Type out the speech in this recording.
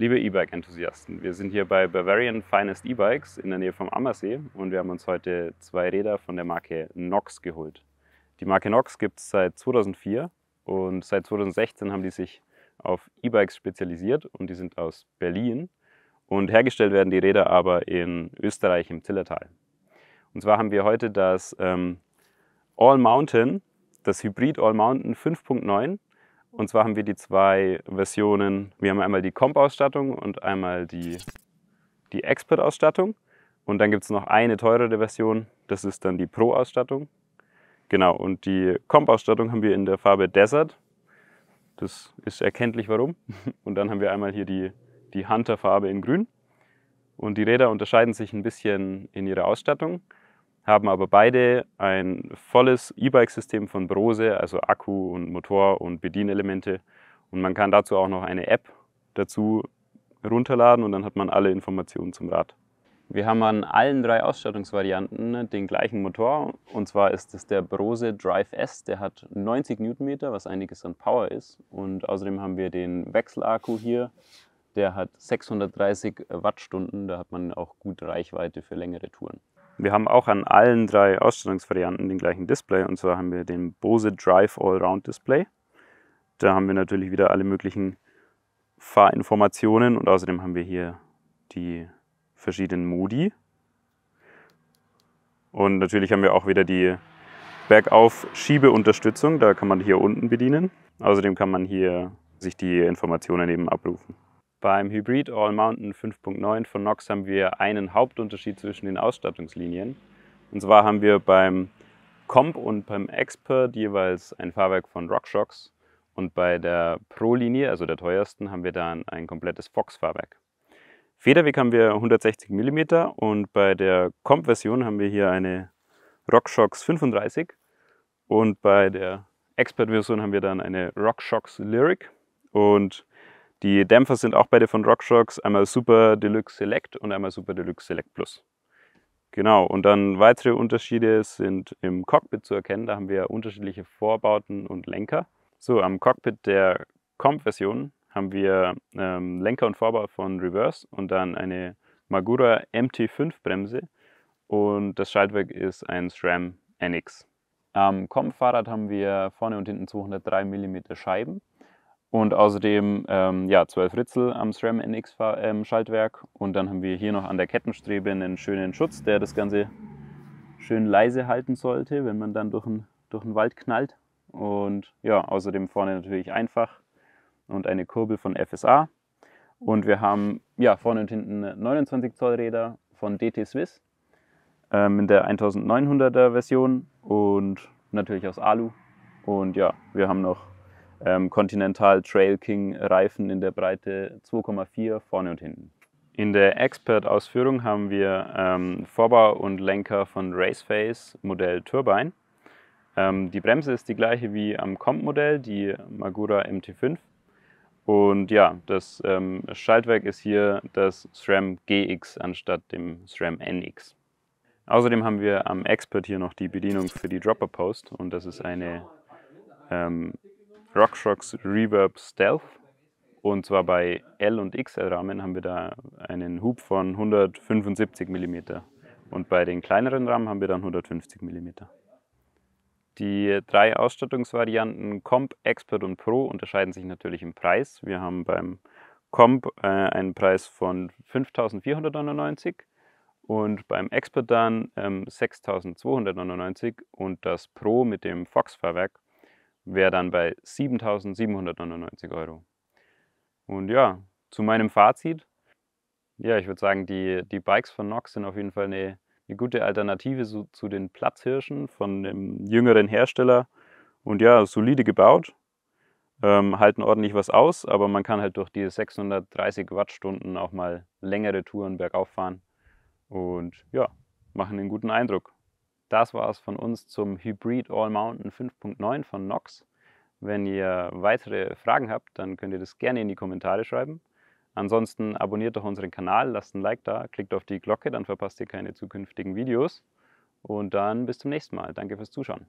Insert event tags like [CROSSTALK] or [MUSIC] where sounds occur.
Liebe E-Bike-Enthusiasten, wir sind hier bei Bavarian Finest E-Bikes in der Nähe vom Ammersee und wir haben uns heute zwei Räder von der Marke Nox geholt. Die Marke Nox gibt es seit 2004 und seit 2016 haben die sich auf E-Bikes spezialisiert und die sind aus Berlin und hergestellt werden die Räder aber in Österreich im Zillertal. Und zwar haben wir heute das ähm, All Mountain, das Hybrid All Mountain 5.9 und zwar haben wir die zwei Versionen. Wir haben einmal die Comp-Ausstattung und einmal die, die Expert-Ausstattung. Und dann gibt es noch eine teurere Version, das ist dann die Pro-Ausstattung. Genau, und die Comp-Ausstattung haben wir in der Farbe Desert. Das ist erkenntlich warum. [LAUGHS] Und dann haben wir einmal hier die, die Hunter-Farbe in grün. Und die Räder unterscheiden sich ein bisschen in ihrer Ausstattung haben aber beide ein volles E-Bike-System von Brose, also Akku und Motor und Bedienelemente. Und man kann dazu auch noch eine App dazu runterladen und dann hat man alle Informationen zum Rad. Wir haben an allen drei Ausstattungsvarianten den gleichen Motor und zwar ist es der Brose Drive S, der hat 90 Newtonmeter, was einiges an Power ist und außerdem haben wir den Wechselakku hier, der hat 630 Wattstunden, da hat man auch gut Reichweite für längere Touren. Wir haben auch an allen drei Ausstellungsvarianten den gleichen Display und zwar haben wir den Bose Drive Allround Display. Da haben wir natürlich wieder alle möglichen Fahrinformationen und außerdem haben wir hier die verschiedenen Modi. Und natürlich haben wir auch wieder die Bergauf-Schiebeunterstützung, da kann man hier unten bedienen. Außerdem kann man hier sich die Informationen eben abrufen. Beim Hybrid All Mountain 5.9 von Nox haben wir einen Hauptunterschied zwischen den Ausstattungslinien. Und zwar haben wir beim Comp und beim Expert jeweils ein Fahrwerk von RockShox und bei der Pro-Linie, also der teuersten, haben wir dann ein komplettes Fox-Fahrwerk. Federweg haben wir 160 mm und bei der Comp-Version haben wir hier eine RockShox 35 und bei der Expert-Version haben wir dann eine RockShox Lyric und die Dämpfer sind auch beide von RockShox, einmal Super Deluxe Select und einmal Super Deluxe Select Plus. Genau, und dann weitere Unterschiede sind im Cockpit zu erkennen. Da haben wir unterschiedliche Vorbauten und Lenker. So, am Cockpit der Comp-Version haben wir ähm, Lenker und Vorbau von Reverse und dann eine Magura MT5-Bremse und das Schaltwerk ist ein SRAM NX. Am Comp-Fahrrad haben wir vorne und hinten 203 mm Scheiben und außerdem ähm, ja, 12 Ritzel am SRAM NX Schaltwerk. Und dann haben wir hier noch an der Kettenstrebe einen schönen Schutz, der das Ganze schön leise halten sollte, wenn man dann durch den, durch Wald knallt. Und ja, außerdem vorne natürlich einfach und eine Kurbel von FSA. Und wir haben ja, vorne und hinten 29 Zoll Räder von DT Swiss ähm, in der 1900er Version und natürlich aus Alu. Und ja, wir haben noch ähm, Continental Trail King Reifen in der Breite 2,4 vorne und hinten. In der Expert-Ausführung haben wir ähm, Vorbau und Lenker von Raceface Modell Turbine. Ähm, die Bremse ist die gleiche wie am Comp-Modell, die Magura MT5. Und ja, das ähm, Schaltwerk ist hier das SRAM GX anstatt dem SRAM NX. Außerdem haben wir am Expert hier noch die Bedienung für die Dropper Post und das ist eine ähm, RockShox Reverb Stealth. Und zwar bei L- und XL-Rahmen haben wir da einen Hub von 175 mm. Und bei den kleineren Rahmen haben wir dann 150 mm. Die drei Ausstattungsvarianten Comp, Expert und Pro unterscheiden sich natürlich im Preis. Wir haben beim Comp äh, einen Preis von 5.499 und beim Expert dann ähm, 6.299 und das Pro mit dem Fox-Fahrwerk wäre dann bei 7.799 Euro. Und ja, zu meinem Fazit. Ja, ich würde sagen, die, die Bikes von Nox sind auf jeden Fall eine, eine gute Alternative zu, zu den Platzhirschen von dem jüngeren Hersteller. Und ja, solide gebaut, ähm, halten ordentlich was aus, aber man kann halt durch die 630 Wattstunden auch mal längere Touren bergauf fahren. Und ja, machen einen guten Eindruck. Das war es von uns zum Hybrid All Mountain 5.9 von Nox. Wenn ihr weitere Fragen habt, dann könnt ihr das gerne in die Kommentare schreiben. Ansonsten abonniert doch unseren Kanal, lasst ein Like da, klickt auf die Glocke, dann verpasst ihr keine zukünftigen Videos. Und dann bis zum nächsten Mal. Danke fürs Zuschauen.